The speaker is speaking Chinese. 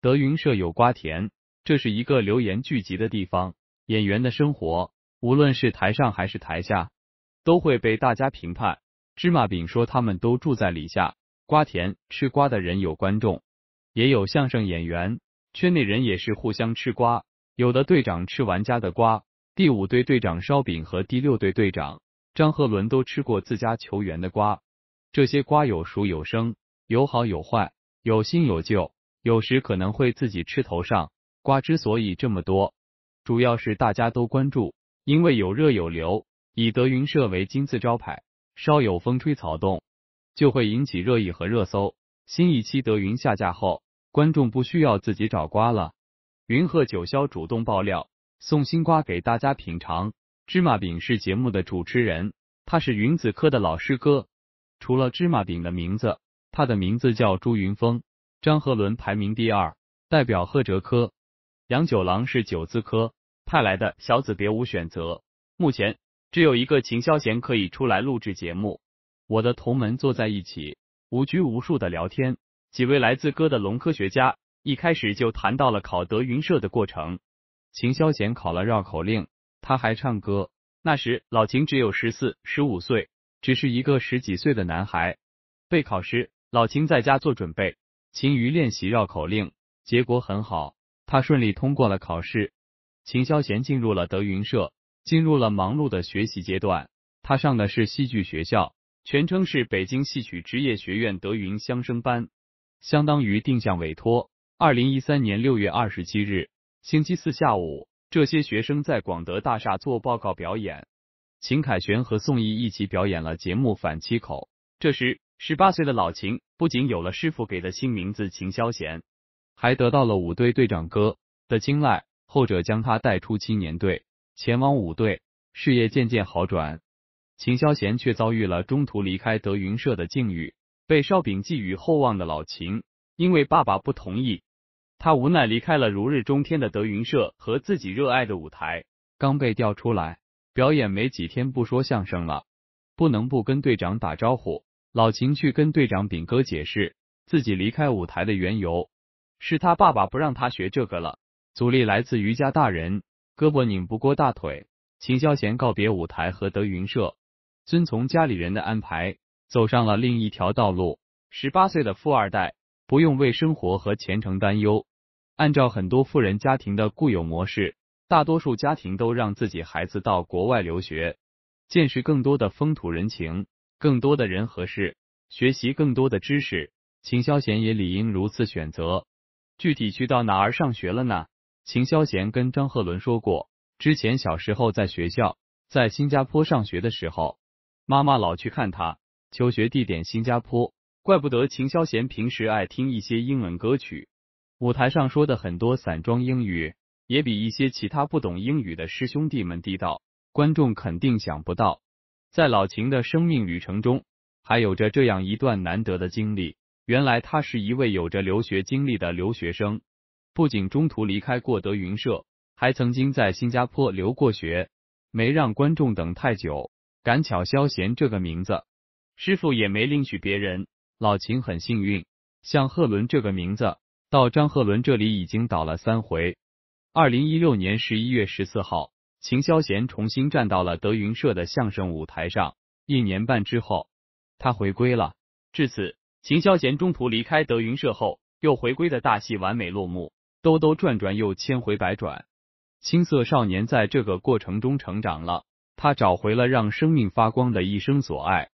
德云社有瓜田，这是一个流言聚集的地方。演员的生活，无论是台上还是台下，都会被大家评判。芝麻饼说他们都住在里下瓜田，吃瓜的人有观众，也有相声演员，圈内人也是互相吃瓜。有的队长吃玩家的瓜，第五队队长烧饼和第六队队长张鹤伦都吃过自家球员的瓜。这些瓜有熟有生，有好有坏，有新有旧。有时可能会自己吃头上瓜，之所以这么多，主要是大家都关注，因为有热有流，以德云社为金字招牌，稍有风吹草动，就会引起热议和热搜。新一期德云下架后，观众不需要自己找瓜了。云鹤九霄主动爆料，送新瓜给大家品尝。芝麻饼是节目的主持人，他是云子科的老师哥，除了芝麻饼的名字，他的名字叫朱云峰。张鹤伦排名第二，代表贺哲科，杨九郎是九字科派来的小子，别无选择。目前只有一个秦霄贤可以出来录制节目。我的同门坐在一起，无拘无束的聊天。几位来自哥的龙科学家，一开始就谈到了考德云社的过程。秦霄贤考了绕口令，他还唱歌。那时老秦只有十四、十五岁，只是一个十几岁的男孩。备考时，老秦在家做准备。勤于练习绕口令，结果很好，他顺利通过了考试。秦霄贤进入了德云社，进入了忙碌的学习阶段。他上的是戏剧学校，全称是北京戏曲职业学院德云相声班，相当于定向委托。二零一三年六月二十七日，星期四下午，这些学生在广德大厦做报告表演。秦凯旋和宋轶一起表演了节目反七口。这时。十八岁的老秦不仅有了师傅给的新名字秦霄贤，还得到了五队队长哥的青睐，后者将他带出青年队，前往五队，事业渐渐好转。秦霄贤却遭遇了中途离开德云社的境遇，被少炳寄予厚望的老秦，因为爸爸不同意，他无奈离开了如日中天的德云社和自己热爱的舞台。刚被调出来表演没几天，不说相声了，不能不跟队长打招呼。老秦去跟队长炳哥解释自己离开舞台的缘由，是他爸爸不让他学这个了，阻力来自瑜家大人，胳膊拧不过大腿。秦霄贤告别舞台和德云社，遵从家里人的安排，走上了另一条道路。十八岁的富二代，不用为生活和前程担忧。按照很多富人家庭的固有模式，大多数家庭都让自己孩子到国外留学，见识更多的风土人情。更多的人和事，学习更多的知识，秦霄贤也理应如此选择。具体去到哪儿上学了呢？秦霄贤跟张鹤伦说过，之前小时候在学校，在新加坡上学的时候，妈妈老去看他，求学地点新加坡。怪不得秦霄贤平时爱听一些英文歌曲，舞台上说的很多散装英语，也比一些其他不懂英语的师兄弟们地道。观众肯定想不到。在老秦的生命旅程中，还有着这样一段难得的经历。原来他是一位有着留学经历的留学生，不仅中途离开过德云社，还曾经在新加坡留过学。没让观众等太久，赶巧萧贤这个名字，师傅也没另娶别人。老秦很幸运，像贺伦这个名字，到张贺伦这里已经倒了三回。二零一六年十一月十四号。秦霄贤重新站到了德云社的相声舞台上。一年半之后，他回归了。至此，秦霄贤中途离开德云社后又回归的大戏完美落幕。兜兜转转又千回百转，青涩少年在这个过程中成长了。他找回了让生命发光的一生所爱。